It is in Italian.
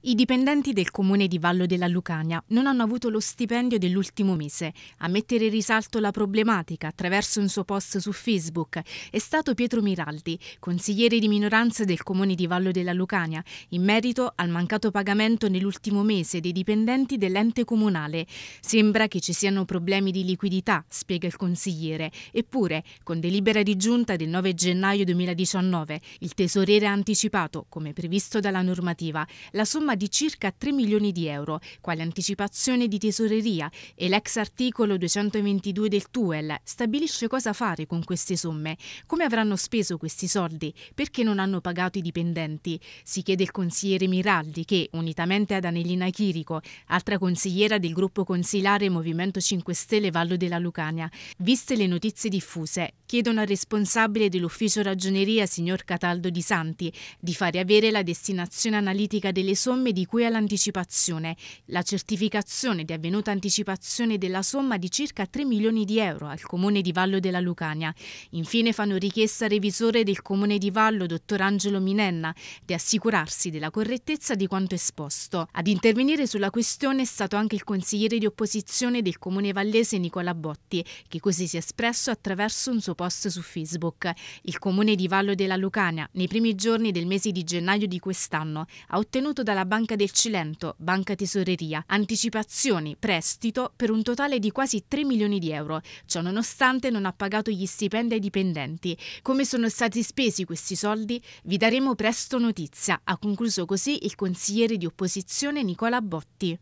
I dipendenti del comune di Vallo della Lucania non hanno avuto lo stipendio dell'ultimo mese. A mettere in risalto la problematica attraverso un suo post su Facebook è stato Pietro Miraldi, consigliere di minoranza del comune di Vallo della Lucania, in merito al mancato pagamento nell'ultimo mese dei dipendenti dell'ente comunale. Sembra che ci siano problemi di liquidità, spiega il consigliere. Eppure, con delibera di giunta del 9 gennaio 2019, il tesoriere ha anticipato, come previsto dalla normativa, la somma somma di circa 3 milioni di euro, quale anticipazione di tesoreria e l'ex articolo 222 del TUEL stabilisce cosa fare con queste somme, come avranno speso questi soldi, perché non hanno pagato i dipendenti. Si chiede il consigliere Miraldi che, unitamente ad Anelina Chirico, altra consigliera del gruppo consilare Movimento 5 Stelle Vallo della Lucania, viste le notizie diffuse, chiedono al responsabile dell'ufficio ragioneria, signor Cataldo Di Santi, di fare avere la destinazione analitica delle somme somme di cui all'anticipazione, la certificazione di avvenuta anticipazione della somma di circa 3 milioni di euro al Comune di Vallo della Lucania. Infine fanno richiesta al revisore del Comune di Vallo, dottor Angelo Minenna, di assicurarsi della correttezza di quanto esposto. Ad intervenire sulla questione è stato anche il consigliere di opposizione del Comune Vallese Nicola Botti, che così si è espresso attraverso un suo post su Facebook. Il Comune di Vallo della Lucania, nei primi giorni del mese di gennaio di quest'anno, ha ottenuto dalla Banca del Cilento, Banca Tesoreria, anticipazioni, prestito per un totale di quasi 3 milioni di euro. Ciò nonostante non ha pagato gli stipendi ai dipendenti. Come sono stati spesi questi soldi? Vi daremo presto notizia, ha concluso così il consigliere di opposizione Nicola Botti.